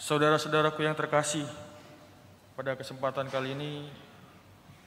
Saudara-saudaraku yang terkasih, pada kesempatan kali ini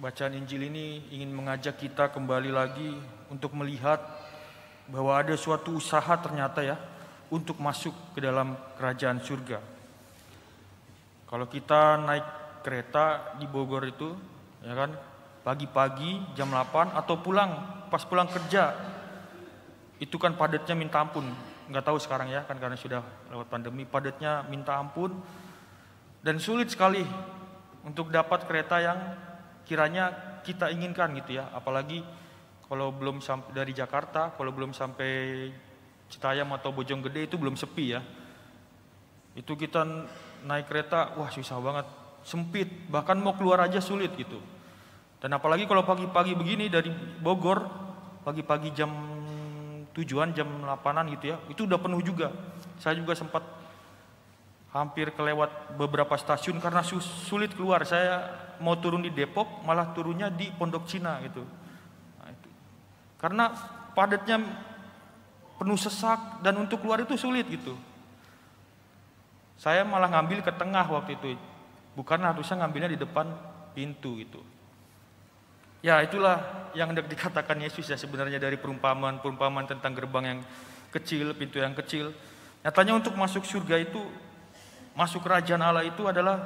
bacaan Injil ini ingin mengajak kita kembali lagi untuk melihat bahwa ada suatu usaha ternyata ya untuk masuk ke dalam kerajaan surga. Kalau kita naik kereta di Bogor itu, ya kan, pagi-pagi jam 8 atau pulang pas pulang kerja itu kan padatnya minta ampun nggak tahu sekarang ya kan karena sudah lewat pandemi padatnya minta ampun dan sulit sekali untuk dapat kereta yang kiranya kita inginkan gitu ya apalagi kalau belum sampai dari Jakarta kalau belum sampai Citayam atau Bojonggede itu belum sepi ya itu kita naik kereta wah susah banget sempit bahkan mau keluar aja sulit gitu dan apalagi kalau pagi-pagi begini dari Bogor pagi-pagi jam tujuan jam 8-an gitu ya, itu udah penuh juga. Saya juga sempat hampir kelewat beberapa stasiun karena sulit keluar. Saya mau turun di Depok, malah turunnya di Pondok Cina gitu. Nah, itu. Karena padatnya penuh sesak dan untuk keluar itu sulit gitu. Saya malah ngambil ke tengah waktu itu. Bukan harusnya ngambilnya di depan pintu gitu. Ya itulah yang hendak dikatakan Yesus ya sebenarnya dari perumpamaan-perumpamaan tentang gerbang yang kecil, pintu yang kecil. Nyatanya untuk masuk surga itu, masuk kerajaan Allah itu adalah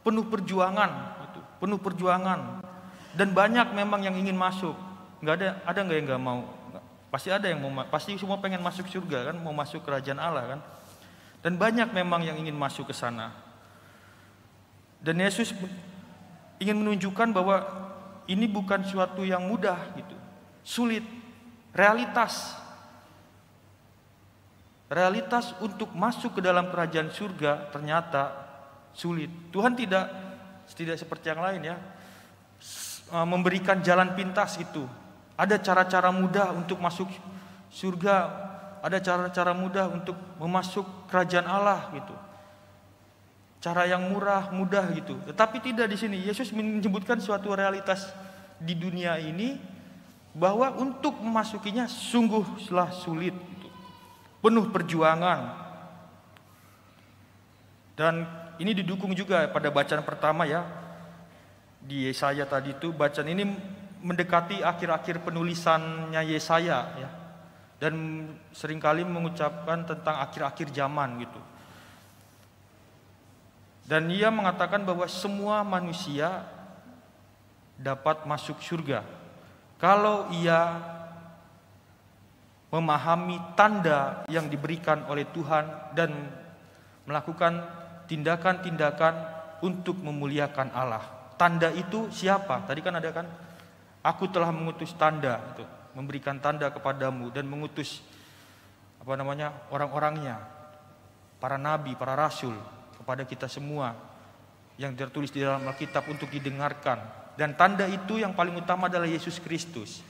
penuh perjuangan, penuh perjuangan. Dan banyak memang yang ingin masuk. Nggak ada, ada nggak yang nggak mau? Pasti ada yang mau, pasti semua pengen masuk surga kan, mau masuk kerajaan Allah kan. Dan banyak memang yang ingin masuk ke sana. Dan Yesus ingin menunjukkan bahwa ini bukan suatu yang mudah gitu. Sulit. Realitas. Realitas untuk masuk ke dalam kerajaan surga ternyata sulit. Tuhan tidak tidak seperti yang lain ya. Eh, memberikan jalan pintas itu. Ada cara-cara mudah untuk masuk surga, ada cara-cara mudah untuk memasuk kerajaan Allah gitu cara yang murah, mudah gitu. Tetapi tidak di sini. Yesus menyebutkan suatu realitas di dunia ini bahwa untuk memasukinya sungguhlah sulit, gitu. penuh perjuangan. Dan ini didukung juga pada bacaan pertama ya di Yesaya tadi itu bacaan ini mendekati akhir-akhir penulisannya Yesaya ya dan seringkali mengucapkan tentang akhir-akhir zaman gitu. Dan ia mengatakan bahwa semua manusia dapat masuk surga kalau ia memahami tanda yang diberikan oleh Tuhan dan melakukan tindakan-tindakan untuk memuliakan Allah. Tanda itu siapa? Tadi kan ada kan aku telah mengutus tanda itu, memberikan tanda kepadamu dan mengutus apa namanya? orang-orangnya, para nabi, para rasul kepada kita semua yang tertulis di dalam Alkitab untuk didengarkan dan tanda itu yang paling utama adalah Yesus Kristus.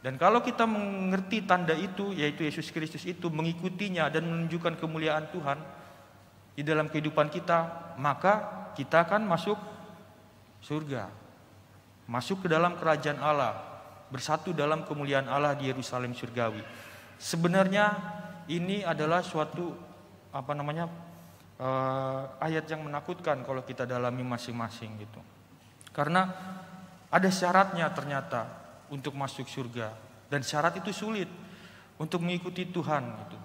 Dan kalau kita mengerti tanda itu yaitu Yesus Kristus itu mengikutinya dan menunjukkan kemuliaan Tuhan di dalam kehidupan kita, maka kita akan masuk surga. Masuk ke dalam kerajaan Allah, bersatu dalam kemuliaan Allah di Yerusalem surgawi. Sebenarnya ini adalah suatu apa namanya uh, ayat yang menakutkan kalau kita dalami masing-masing gitu. Karena ada syaratnya ternyata untuk masuk surga dan syarat itu sulit untuk mengikuti Tuhan gitu.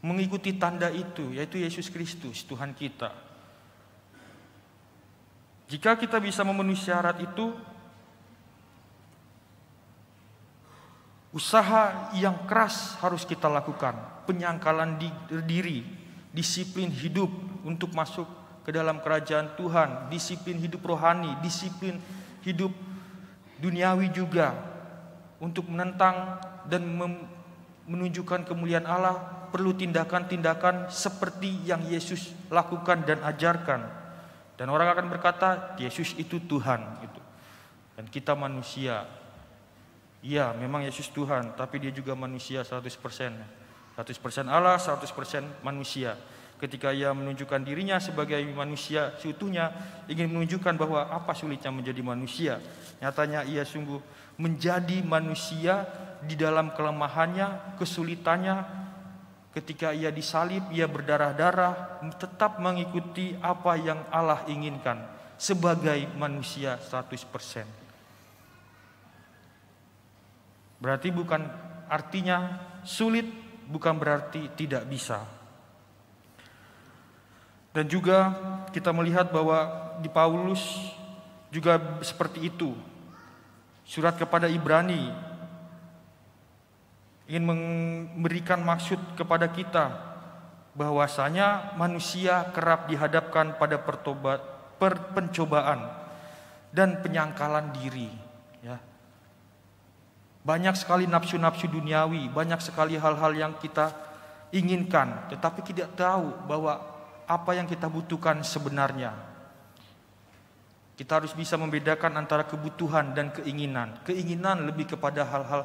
Mengikuti tanda itu yaitu Yesus Kristus Tuhan kita. Jika kita bisa memenuhi syarat itu, usaha yang keras harus kita lakukan, penyangkalan diri disiplin hidup untuk masuk ke dalam kerajaan Tuhan, disiplin hidup rohani, disiplin hidup duniawi juga untuk menentang dan menunjukkan kemuliaan Allah perlu tindakan-tindakan seperti yang Yesus lakukan dan ajarkan. Dan orang akan berkata, Yesus itu Tuhan itu. Dan kita manusia. Iya, memang Yesus Tuhan, tapi dia juga manusia 100%. 100% Allah, 100% manusia. Ketika ia menunjukkan dirinya sebagai manusia seutuhnya, ingin menunjukkan bahwa apa sulitnya menjadi manusia. Nyatanya ia sungguh menjadi manusia di dalam kelemahannya, kesulitannya, Ketika ia disalib, ia berdarah-darah, tetap mengikuti apa yang Allah inginkan sebagai manusia 100%. Berarti bukan artinya sulit bukan berarti tidak bisa. Dan juga kita melihat bahwa di Paulus juga seperti itu. Surat kepada Ibrani ingin memberikan maksud kepada kita bahwasanya manusia kerap dihadapkan pada pertobat per, pencobaan dan penyangkalan diri ya banyak sekali nafsu-nafsu duniawi, banyak sekali hal-hal yang kita inginkan, tetapi tidak tahu bahwa apa yang kita butuhkan sebenarnya. Kita harus bisa membedakan antara kebutuhan dan keinginan. Keinginan lebih kepada hal-hal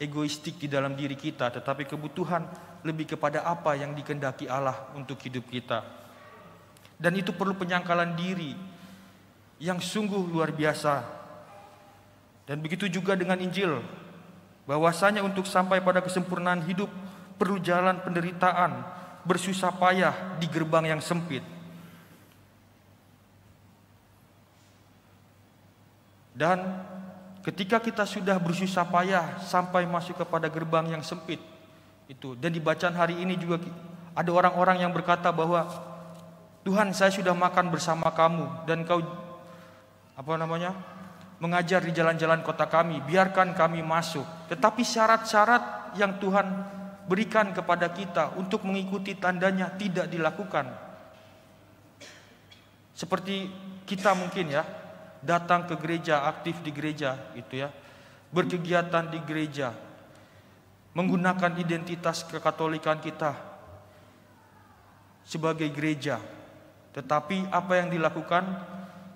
egoistik di dalam diri kita, tetapi kebutuhan lebih kepada apa yang dikendaki Allah untuk hidup kita. Dan itu perlu penyangkalan diri yang sungguh luar biasa. Dan begitu juga dengan Injil, bahwasanya untuk sampai pada kesempurnaan hidup perlu jalan penderitaan, bersusah payah di gerbang yang sempit. Dan ketika kita sudah bersusah payah sampai masuk kepada gerbang yang sempit itu dan di bacaan hari ini juga ada orang-orang yang berkata bahwa Tuhan saya sudah makan bersama kamu dan kau apa namanya mengajar di jalan-jalan kota kami, biarkan kami masuk. Tetapi syarat-syarat yang Tuhan berikan kepada kita untuk mengikuti tandanya tidak dilakukan. Seperti kita mungkin ya, datang ke gereja, aktif di gereja itu ya. Berkegiatan di gereja. Menggunakan identitas kekatolikan kita sebagai gereja. Tetapi apa yang dilakukan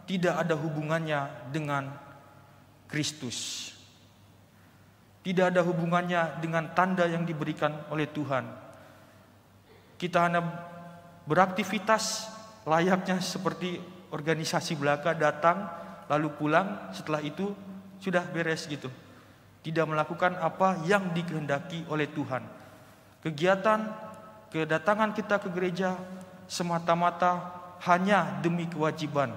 tidak ada hubungannya dengan Kristus. Tidak ada hubungannya dengan tanda yang diberikan oleh Tuhan. Kita hanya beraktivitas layaknya seperti organisasi belaka datang lalu pulang setelah itu sudah beres gitu. Tidak melakukan apa yang dikehendaki oleh Tuhan. Kegiatan kedatangan kita ke gereja semata-mata hanya demi kewajiban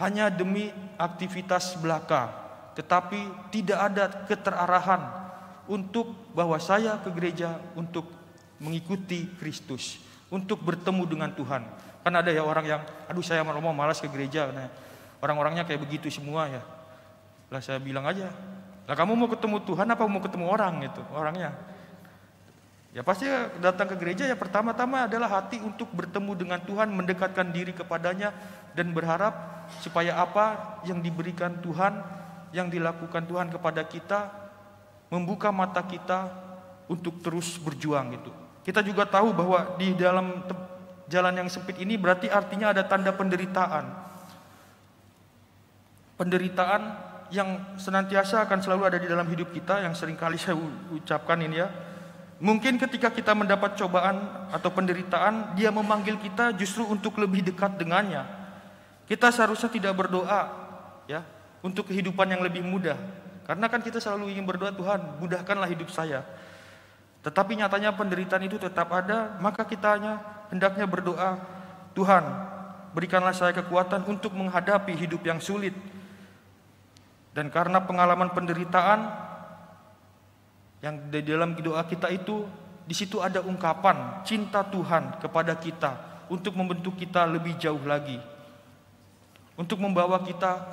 hanya demi aktivitas belaka, tetapi tidak ada keterarahan untuk bahwa saya ke gereja untuk mengikuti Kristus, untuk bertemu dengan Tuhan. Kan ada ya orang yang, aduh saya mau malas ke gereja, nah, orang-orangnya kayak begitu semua ya. Lah saya bilang aja, lah kamu mau ketemu Tuhan apa mau ketemu orang gitu, orangnya. Ya pasti datang ke gereja ya pertama-tama adalah hati untuk bertemu dengan Tuhan, mendekatkan diri kepadanya dan berharap supaya apa yang diberikan Tuhan, yang dilakukan Tuhan kepada kita membuka mata kita untuk terus berjuang gitu. Kita juga tahu bahwa di dalam jalan yang sempit ini berarti artinya ada tanda penderitaan. Penderitaan yang senantiasa akan selalu ada di dalam hidup kita yang sering kali saya ucapkan ini ya. Mungkin ketika kita mendapat cobaan atau penderitaan, dia memanggil kita justru untuk lebih dekat dengannya. Kita seharusnya tidak berdoa ya untuk kehidupan yang lebih mudah. Karena kan kita selalu ingin berdoa Tuhan, mudahkanlah hidup saya. Tetapi nyatanya penderitaan itu tetap ada, maka kita hanya hendaknya berdoa, Tuhan, berikanlah saya kekuatan untuk menghadapi hidup yang sulit. Dan karena pengalaman penderitaan yang di dalam doa kita itu di situ ada ungkapan cinta Tuhan kepada kita untuk membentuk kita lebih jauh lagi untuk membawa kita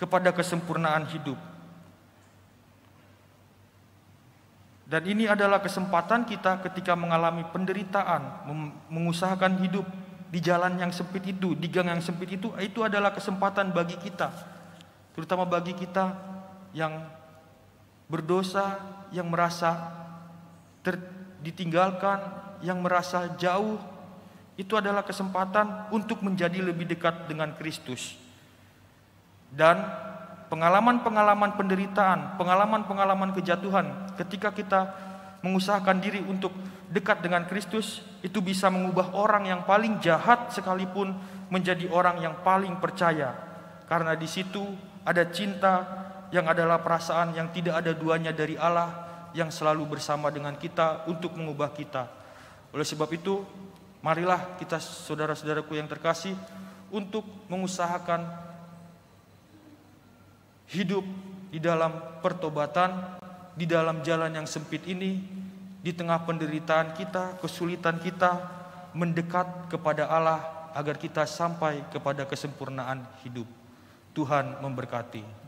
kepada kesempurnaan hidup. Dan ini adalah kesempatan kita ketika mengalami penderitaan, mengusahakan hidup di jalan yang sempit itu, di gang yang sempit itu, itu adalah kesempatan bagi kita, terutama bagi kita yang berdosa, yang merasa ditinggalkan, yang merasa jauh itu adalah kesempatan untuk menjadi lebih dekat dengan Kristus. Dan pengalaman-pengalaman penderitaan, pengalaman-pengalaman kejatuhan, ketika kita mengusahakan diri untuk dekat dengan Kristus, itu bisa mengubah orang yang paling jahat sekalipun menjadi orang yang paling percaya. Karena di situ ada cinta yang adalah perasaan yang tidak ada duanya dari Allah yang selalu bersama dengan kita untuk mengubah kita. Oleh sebab itu, Marilah kita saudara-saudaraku yang terkasih untuk mengusahakan hidup di dalam pertobatan, di dalam jalan yang sempit ini, di tengah penderitaan kita, kesulitan kita, mendekat kepada Allah agar kita sampai kepada kesempurnaan hidup. Tuhan memberkati.